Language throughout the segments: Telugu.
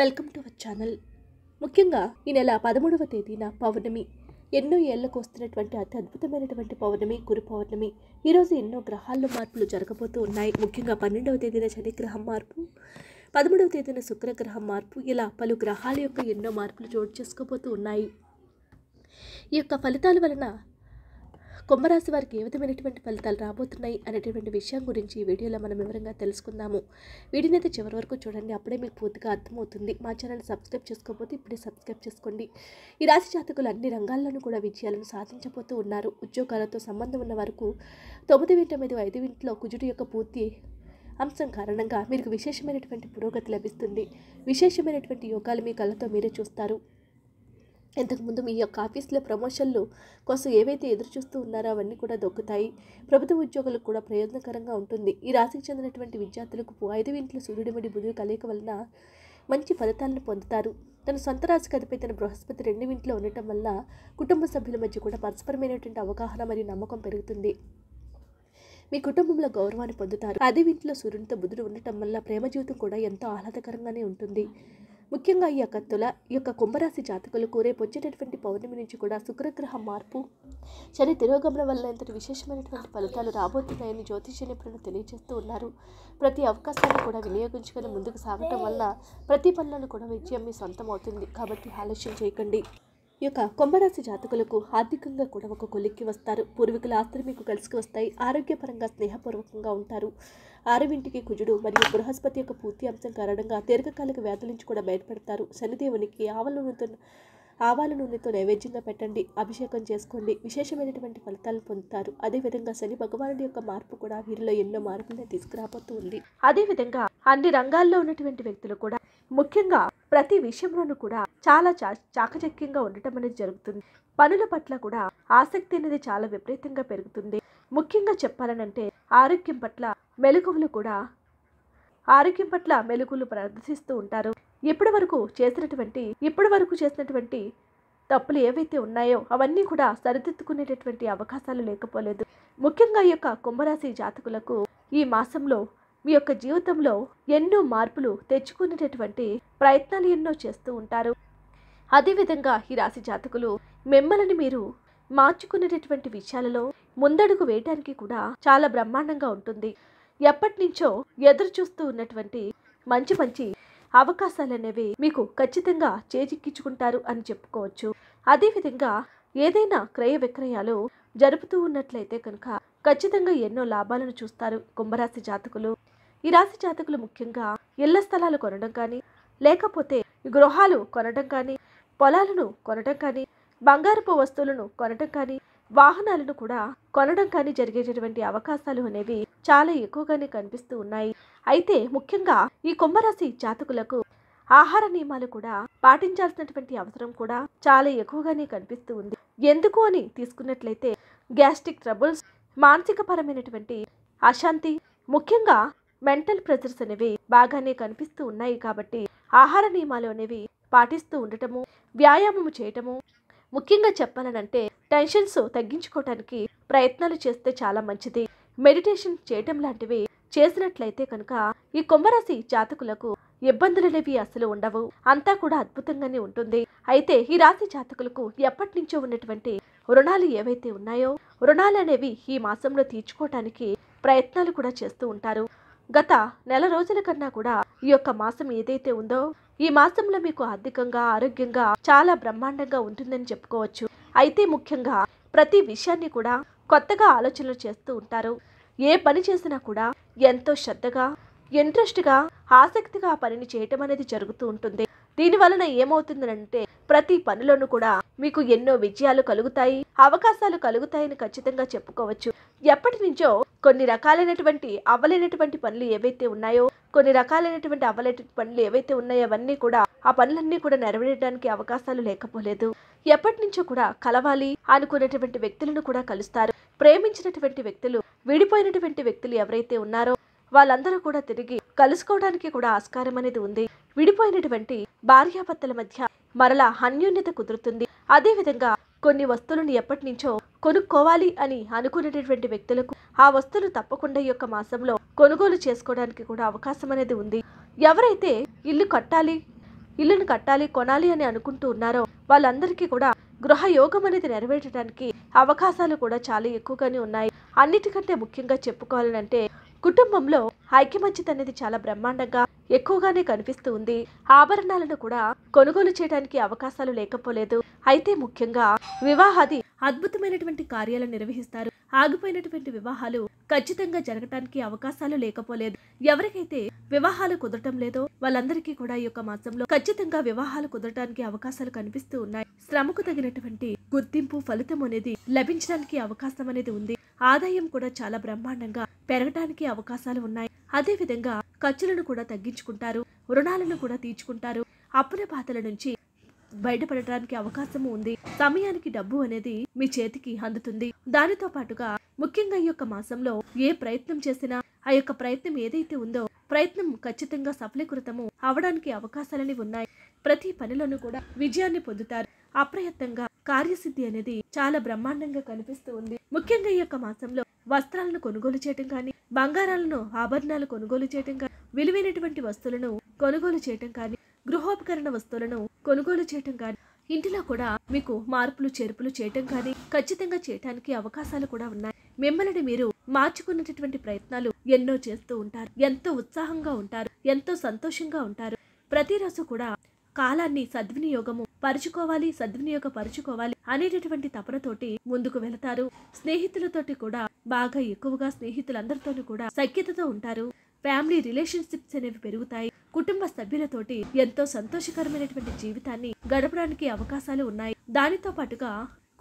వెల్కమ్ టు అవర్ ఛానల్ ముఖ్యంగా ఈ నెల పదమూడవ తేదీన పౌర్ణమి ఎన్నో ఏళ్లకు వస్తున్నటువంటి అతి అద్భుతమైనటువంటి పౌర్ణమి గురు పౌర్ణమి ఈరోజు ఎన్నో గ్రహాల్లో మార్పులు జరగబోతూ ఉన్నాయి ముఖ్యంగా పన్నెండవ తేదీన శనిగ్రహం మార్పు పదమూడవ తేదీన శుక్రగ్రహం మార్పు ఇలా పలు గ్రహాల యొక్క ఎన్నో మార్పులు చోటు చేసుకోబోతూ ఉన్నాయి ఈ యొక్క ఫలితాల వలన కుంభరాశి వారికి ఏ విధమైనటువంటి ఫలితాలు రాబోతున్నాయి అనేటటువంటి విషయం గురించి ఈ వీడియోలో మనం వివరంగా తెలుసుకుందాము అయితే చివరి వరకు చూడండి అప్పుడే మీకు పూర్తిగా అర్థమవుతుంది మా ఛానల్ సబ్స్క్రైబ్ చేసుకోకపోతే ఇప్పుడే సబ్స్క్రైబ్ చేసుకోండి ఈ రాశి జాతకులు అన్ని రంగాల్లోనూ కూడా విజయాలను సాధించబోతూ ఉన్నారు ఉద్యోగాలతో సంబంధం ఉన్న వరకు తొమ్మిది వెంట మీద ఐదు ఇంట్లో కుజుడు యొక్క పూర్తి అంశం కారణంగా మీకు విశేషమైనటువంటి పురోగతి లభిస్తుంది విశేషమైనటువంటి యోగాలు మీ కళ్ళతో మీరే చూస్తారు ఇంతకుముందు మీ యొక్క ఆఫీస్లో ప్రమోషన్లు కోసం ఏవైతే ఎదురు చూస్తూ ఉన్నారో అవన్నీ కూడా దొక్కుతాయి ప్రభుత్వ ఉద్యోగులకు కూడా ప్రయోజనకరంగా ఉంటుంది ఈ రాశికి చెందినటువంటి విద్యార్థులకు ఐదు ఇంట్లో సూర్యుడిమడి బుధుడు కలయిక వలన మంచి ఫలితాలను పొందుతారు తన సొంత రాశి కథపై తన బృహస్పతి రెండు ఇంట్లో ఉండటం వల్ల కుటుంబ సభ్యుల మధ్య కూడా పరస్పరమైనటువంటి అవగాహన మరియు నమ్మకం పెరుగుతుంది మీ కుటుంబంలో గౌరవాన్ని పొందుతారు అదే ఇంట్లో సూర్యునితో బుధుడు ఉండటం వల్ల ప్రేమ జీవితం కూడా ఎంతో ఆహ్లాదకరంగానే ఉంటుంది ముఖ్యంగా ఈ యొక్క తుల యొక్క కుంభరాశి జాతకులకు రేపు వచ్చేటటువంటి పౌర్ణమి నుంచి కూడా శుక్రగ్రహ మార్పు శని తిరోగమనం వల్ల ఎంతటి విశేషమైనటువంటి ఫలితాలు రాబోతున్నాయని జ్యోతిష్య నిపుణులు తెలియజేస్తూ ఉన్నారు ప్రతి అవకాశాన్ని కూడా వినియోగించుకొని ముందుకు సాగటం వల్ల ప్రతి పనులను కూడా విజయం మీ సొంతం అవుతుంది కాబట్టి ఆలస్యం చేయకండి ఈ యొక్క కుంభరాశి జాతకులకు ఆర్థికంగా కూడా ఒక కొలిక్కి వస్తారు పూర్వీకుల ఆస్తులు మీకు కలిసి వస్తాయి ఆరోగ్యపరంగా స్నేహపూర్వకంగా ఉంటారు ఆరవింటికి కుజుడు మరియు బృహస్పతి యొక్క పూర్తి అంశం కారణంగా దీర్ఘకాలిక వ్యాధుల నుంచి కూడా బయటపడతారు శనిదేవునికి ఆవల నూనెతో ఆవాల నూనెతో నైవేద్యంగా పెట్టండి అభిషేకం చేసుకోండి విశేషమైనటువంటి ఫలితాలు పొందుతారు అదేవిధంగా శని భగవానుడి యొక్క మార్పు కూడా వీరిలో ఎన్నో మార్పులను తీసుకురాబోతుంది అదేవిధంగా అన్ని రంగాల్లో ఉన్నటువంటి వ్యక్తులు కూడా ముఖ్యంగా ప్రతి విషయంలోనూ కూడా చాలా చా చాకచక్యంగా ఉండటం అనేది జరుగుతుంది పనుల పట్ల కూడా ఆసక్తి అనేది చాలా విపరీతంగా పెరుగుతుంది ముఖ్యంగా చెప్పాలనంటే ఆరోగ్యం పట్ల మెలకువలు కూడా ఆరోగ్యం పట్ల మెలుగులు ప్రదర్శిస్తూ ఉంటారు ఇప్పటి వరకు చేసినటువంటి ఇప్పటి వరకు చేసినటువంటి తప్పులు ఏవైతే ఉన్నాయో అవన్నీ కూడా సరిదిద్దుకునేటటువంటి అవకాశాలు లేకపోలేదు ముఖ్యంగా ఈ యొక్క కుంభరాశి జాతకులకు ఈ మాసంలో మీ యొక్క జీవితంలో ఎన్నో మార్పులు తెచ్చుకునేటటువంటి ప్రయత్నాలు ఎన్నో చేస్తూ ఉంటారు అదేవిధంగా ఈ రాశి జాతకులు మిమ్మల్ని మీరు మార్చుకునేటటువంటి విషయాలలో ముందడుగు వేయడానికి కూడా చాలా బ్రహ్మాండంగా ఉంటుంది ఎప్పటి నుంచో ఎదురు చూస్తూ ఉన్నటువంటి మంచి మంచి అవకాశాలు అనేవి మీకు ఖచ్చితంగా చేజిక్కించుకుంటారు అని చెప్పుకోవచ్చు అదేవిధంగా ఏదైనా క్రయ విక్రయాలు జరుపుతూ ఉన్నట్లయితే కనుక ఖచ్చితంగా ఎన్నో లాభాలను చూస్తారు కుంభరాశి జాతకులు ఈ రాశి జాతకులు ముఖ్యంగా ఇళ్ల స్థలాలు కొనడం కానీ లేకపోతే గృహాలు కొనడం కానీ పొలాలను కొనడం కానీ బంగారపు వస్తువులను కొనడం కానీ వాహనాలను కూడా కొనడం కానీ జరిగేటటువంటి అవకాశాలు అనేవి చాలా ఎక్కువగానే కనిపిస్తూ ఉన్నాయి అయితే ముఖ్యంగా ఈ కుంభరాశి జాతకులకు ఆహార నియమాలు కూడా పాటించాల్సినటువంటి అవసరం కూడా చాలా ఎక్కువగానే కనిపిస్తూ ఉంది ఎందుకు అని తీసుకున్నట్లయితే గ్యాస్ట్రిక్ ట్రబుల్స్ మానసికపరమైనటువంటి అశాంతి ముఖ్యంగా మెంటల్ ప్రెజర్స్ అనేవి బాగానే కనిపిస్తూ ఉన్నాయి కాబట్టి ఆహార నియమాలు అనేవి పాటిస్తూ ఉండటము వ్యాయామము చేయటము ముఖ్యంగా చెప్పాలనంటే టెన్షన్స్ తగ్గించుకోవటానికి ప్రయత్నాలు చేస్తే చాలా మంచిది మెడిటేషన్ చేయటం లాంటివి చేసినట్లయితే కనుక ఈ కుంభరాశి జాతకులకు ఇబ్బందులనేవి అసలు ఉండవు అంతా కూడా అద్భుతంగానే ఉంటుంది అయితే ఈ రాశి జాతకులకు ఎప్పటి నుంచో ఉన్నటువంటి రుణాలు ఏవైతే ఉన్నాయో రుణాలు అనేవి ఈ మాసంలో తీర్చుకోవటానికి ప్రయత్నాలు కూడా చేస్తూ ఉంటారు గత నెల రోజుల కన్నా కూడా ఈ యొక్క మాసం ఏదైతే ఉందో ఈ మాసంలో మీకు ఆర్థికంగా ఆరోగ్యంగా చాలా బ్రహ్మాండంగా ఉంటుందని చెప్పుకోవచ్చు అయితే ముఖ్యంగా ప్రతి విషయాన్ని కూడా కొత్తగా ఆలోచనలు చేస్తూ ఉంటారు ఏ పని చేసినా కూడా ఎంతో శ్రద్ధగా ఇంట్రెస్ట్గా ఆసక్తిగా ఆ పనిని చేయటం అనేది జరుగుతూ ఉంటుంది దీని వలన ఏమవుతుందంటే ప్రతి పనిలోనూ కూడా మీకు ఎన్నో విజయాలు కలుగుతాయి అవకాశాలు కలుగుతాయని ఖచ్చితంగా చెప్పుకోవచ్చు ఎప్పటి నుంచో కొన్ని రకాలైనటువంటి అవ్వలేనటువంటి పనులు ఏవైతే ఉన్నాయో కొన్ని రకాలైనటువంటి అవ్వలేని పనులు ఏవైతే ఉన్నాయో అవన్నీ కూడా ఆ పనులన్నీ కూడా నెరవేరడానికి అవకాశాలు లేకపోలేదు ఎప్పటి నుంచో కూడా కలవాలి అనుకున్నటువంటి వ్యక్తులను కూడా కలుస్తారు ప్రేమించినటువంటి వ్యక్తులు విడిపోయినటువంటి వ్యక్తులు ఎవరైతే ఉన్నారో వాళ్ళందరూ కూడా తిరిగి కలుసుకోవడానికి కూడా ఆస్కారం అనేది ఉంది విడిపోయినటువంటి భార్యాభర్తల మధ్య మరలా అన్యోన్యత కుదురుతుంది అదేవిధంగా కొన్ని వస్తువులను ఎప్పటి నుంచో కొనుక్కోవాలి అని అనుకునేటటువంటి వ్యక్తులకు ఆ వస్తువులు తప్పకుండా ఈ యొక్క మాసంలో కొనుగోలు చేసుకోవడానికి కూడా అవకాశం అనేది ఉంది ఎవరైతే ఇల్లు కట్టాలి ఇల్లును కట్టాలి కొనాలి అని అనుకుంటూ ఉన్నారో వాళ్ళందరికీ కూడా గృహ యోగం అనేది నెరవేర్చడానికి అవకాశాలు కూడా చాలా ఎక్కువగానే ఉన్నాయి అన్నిటికంటే ముఖ్యంగా చెప్పుకోవాలంటే కుటుంబంలో ఐక్యమంచిత అనేది చాలా బ్రహ్మాండంగా ఎక్కువగానే కనిపిస్తూ ఉంది ఆభరణాలను కూడా కొనుగోలు చేయడానికి అవకాశాలు లేకపోలేదు అయితే ముఖ్యంగా వివాహాది అద్భుతమైనటువంటి కార్యాలు నిర్వహిస్తారు ఆగిపోయినటువంటి వివాహాలు ఖచ్చితంగా జరగటానికి అవకాశాలు లేకపోలేదు ఎవరికైతే వివాహాలు కుదరటం లేదో వాళ్ళందరికీ కూడా ఈ యొక్క మాసంలో ఖచ్చితంగా వివాహాలు కుదరటానికి అవకాశాలు కనిపిస్తూ ఉన్నాయి శ్రమకు తగినటువంటి గుర్తింపు ఫలితం అనేది లభించడానికి అవకాశం అనేది ఉంది ఆదాయం కూడా చాలా బ్రహ్మాండంగా పెరగటానికి అవకాశాలు ఉన్నాయి అదే విధంగా ఖర్చులను కూడా తగ్గించుకుంటారు రుణాలను కూడా తీర్చుకుంటారు అప్పుల బాధల నుంచి బయటపడటానికి అవకాశం ఉంది సమయానికి డబ్బు అనేది మీ చేతికి అందుతుంది దానితో పాటుగా ముఖ్యంగా ఈ యొక్క మాసంలో ఏ ప్రయత్నం చేసినా ఆ యొక్క ప్రయత్నం ఏదైతే ఉందో ప్రయత్నం ఖచ్చితంగా సఫలీకృతము అవడానికి అవకాశాలని ఉన్నాయి ప్రతి పనిలోనూ కూడా విజయాన్ని పొందుతారు అప్రయత్నంగా కార్యసిద్ధి అనేది చాలా బ్రహ్మాండంగా కనిపిస్తూ ఉంది ముఖ్యంగా ఈ యొక్క మాసంలో వస్త్రాలను కొనుగోలు చేయటం కానీ బంగారాలను ఆభరణాలు కొనుగోలు చేయటం కానీ విలువైనటువంటి వస్తువులను కొనుగోలు చేయటం కానీ గృహోపకరణ వస్తువులను కొనుగోలు చేయటం కానీ ఇంటిలో కూడా మీకు మార్పులు చేర్పులు చేయటం కానీ ఖచ్చితంగా చేయటానికి అవకాశాలు కూడా ఉన్నాయి మిమ్మల్ని మీరు మార్చుకున్నటువంటి ప్రయత్నాలు ఎన్నో చేస్తూ ఉంటారు ఎంతో ఉత్సాహంగా ఉంటారు ఎంతో సంతోషంగా ఉంటారు ప్రతిరోజు కూడా కాలాన్ని సద్వినియోగము పరుచుకోవాలి సద్వినియోగ పరుచుకోవాలి అనేటటువంటి తపనతోటి ముందుకు వెళతారు స్నేహితులతోటి కూడా బాగా ఎక్కువగా స్నేహితులందరితోనూ కూడా సఖ్యతతో ఉంటారు ఫ్యామిలీ రిలేషన్షిప్స్ అనేవి పెరుగుతాయి కుటుంబ సభ్యులతోటి ఎంతో సంతోషకరమైనటువంటి జీవితాన్ని గడపడానికి అవకాశాలు ఉన్నాయి దానితో పాటుగా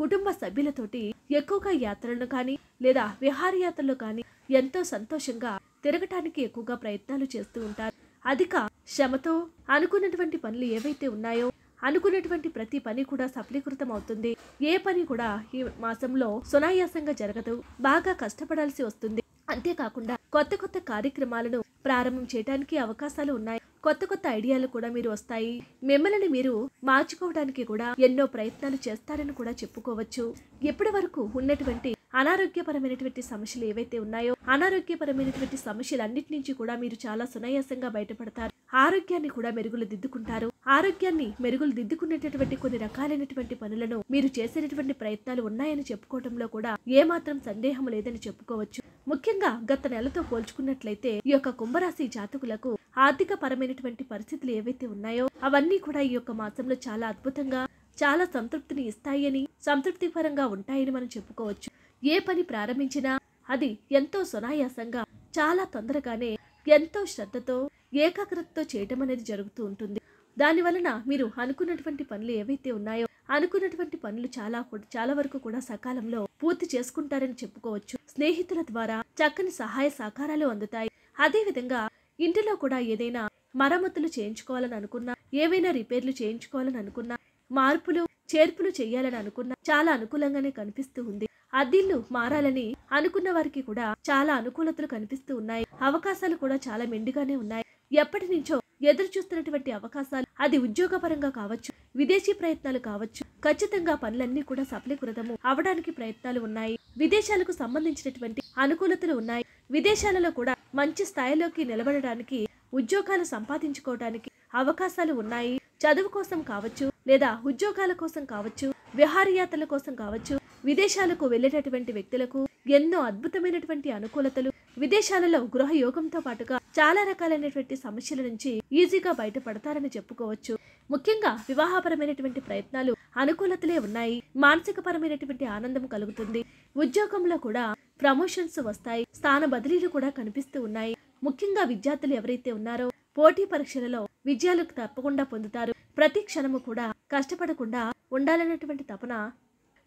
కుటుంబ సభ్యులతోటి ఎక్కువగా యాత్రలను కానీ లేదా విహారయాత్రలు కానీ ఎంతో సంతోషంగా తిరగటానికి ఎక్కువగా ప్రయత్నాలు చేస్తూ ఉంటారు అధిక శ్రమతో అనుకున్నటువంటి పనులు ఏవైతే ఉన్నాయో అనుకున్నటువంటి ప్రతి పని కూడా సఫలీకృతం అవుతుంది ఏ పని కూడా ఈ మాసంలో సునాయాసంగా జరగదు బాగా కష్టపడాల్సి వస్తుంది అంతేకాకుండా కొత్త కొత్త కార్యక్రమాలను ప్రారంభం చేయడానికి అవకాశాలు ఉన్నాయి కొత్త కొత్త ఐడియాలు కూడా మీరు వస్తాయి మిమ్మల్ని మీరు మార్చుకోవడానికి కూడా ఎన్నో ప్రయత్నాలు చేస్తారని కూడా చెప్పుకోవచ్చు ఇప్పటి వరకు ఉన్నటువంటి అనారోగ్యపరమైనటువంటి సమస్యలు ఏవైతే ఉన్నాయో అనారోగ్యపరమైనటువంటి అన్నిటి నుంచి కూడా మీరు చాలా సునాయాసంగా బయటపడతారు ఆరోగ్యాన్ని కూడా మెరుగులు దిద్దుకుంటారు ఆరోగ్యాన్ని మెరుగులు దిద్దుకునేటటువంటి కొన్ని రకాలైనటువంటి పనులను మీరు చేసేటటువంటి ప్రయత్నాలు ఉన్నాయని చెప్పుకోవడంలో కూడా ఏమాత్రం సందేహం లేదని చెప్పుకోవచ్చు ముఖ్యంగా గత నెలతో పోల్చుకున్నట్లయితే ఈ యొక్క కుంభరాశి జాతకులకు ఆర్థిక పరమైనటువంటి పరిస్థితులు ఏవైతే ఉన్నాయో అవన్నీ కూడా ఈ యొక్క మాసంలో చాలా అద్భుతంగా చాలా సంతృప్తిని ఇస్తాయని సంతృప్తిపరంగా ఉంటాయని మనం చెప్పుకోవచ్చు ఏ పని ప్రారంభించినా అది ఎంతో సునాయాసంగా చాలా తొందరగానే ఎంతో శ్రద్ధతో ఏకాగ్రతతో చేయటం అనేది జరుగుతూ ఉంటుంది దాని వలన మీరు అనుకున్నటువంటి పనులు ఏవైతే ఉన్నాయో అనుకున్నటువంటి పనులు చాలా చాలా వరకు కూడా సకాలంలో పూర్తి చేసుకుంటారని చెప్పుకోవచ్చు స్నేహితుల ద్వారా చక్కని సహాయ సహకారాలు అందుతాయి అదేవిధంగా ఇంటిలో కూడా ఏదైనా మరమ్మతులు చేయించుకోవాలని అనుకున్నా ఏవైనా రిపేర్లు చేయించుకోవాలని అనుకున్నా మార్పులు చేర్పులు చేయాలని అనుకున్నా చాలా అనుకూలంగానే కనిపిస్తూ ఉంది అద్దిల్లు మారాలని అనుకున్న వారికి కూడా చాలా అనుకూలతలు కనిపిస్తూ ఉన్నాయి అవకాశాలు కూడా చాలా మెండుగానే ఉన్నాయి ఎప్పటి నుంచో ఎదురు చూస్తున్నటువంటి అవకాశాలు అది ఉద్యోగపరంగా కావచ్చు విదేశీ ప్రయత్నాలు కావచ్చు ఖచ్చితంగా పనులన్నీ కూడా సఫలీకృతము అవడానికి ప్రయత్నాలు ఉన్నాయి విదేశాలకు సంబంధించినటువంటి అనుకూలతలు ఉన్నాయి విదేశాలలో కూడా మంచి స్థాయిలోకి నిలబడడానికి ఉద్యోగాలు సంపాదించుకోవడానికి అవకాశాలు ఉన్నాయి చదువు కోసం కావచ్చు లేదా ఉద్యోగాల కోసం కావచ్చు విహారయాత్రల కోసం కావచ్చు విదేశాలకు వెళ్ళేటటువంటి వ్యక్తులకు ఎన్నో అద్భుతమైనటువంటి అనుకూలతలు విదేశాలలో గృహ యోగంతో పాటుగా చాలా రకాలైనటువంటి సమస్యల నుంచి ఈజీగా బయటపడతారని చెప్పుకోవచ్చు ముఖ్యంగా వివాహపరమైనటువంటి ప్రయత్నాలు అనుకూలతలే ఉన్నాయి మానసిక పరమైనటువంటి ఆనందం కలుగుతుంది ఉద్యోగంలో కూడా ప్రమోషన్స్ వస్తాయి స్థాన బదిలీలు కూడా కనిపిస్తూ ఉన్నాయి ముఖ్యంగా విద్యార్థులు ఎవరైతే ఉన్నారో పోటీ పరీక్షలలో విజయాలు తప్పకుండా పొందుతారు ప్రతి క్షణము కూడా కష్టపడకుండా ఉండాలన్నటువంటి తపన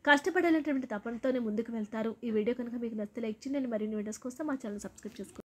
కష్టపడాలనేటువంటి తపనతోనే ముందుకు వెళ్తారు ఈ వీడియో కనుక మీకు నచ్చితే లైక్ చేయండి మరిన్ని వీడియోస్ కోసం మా ఛానల్ సబ్స్క్రైబ్ చేసుకోండి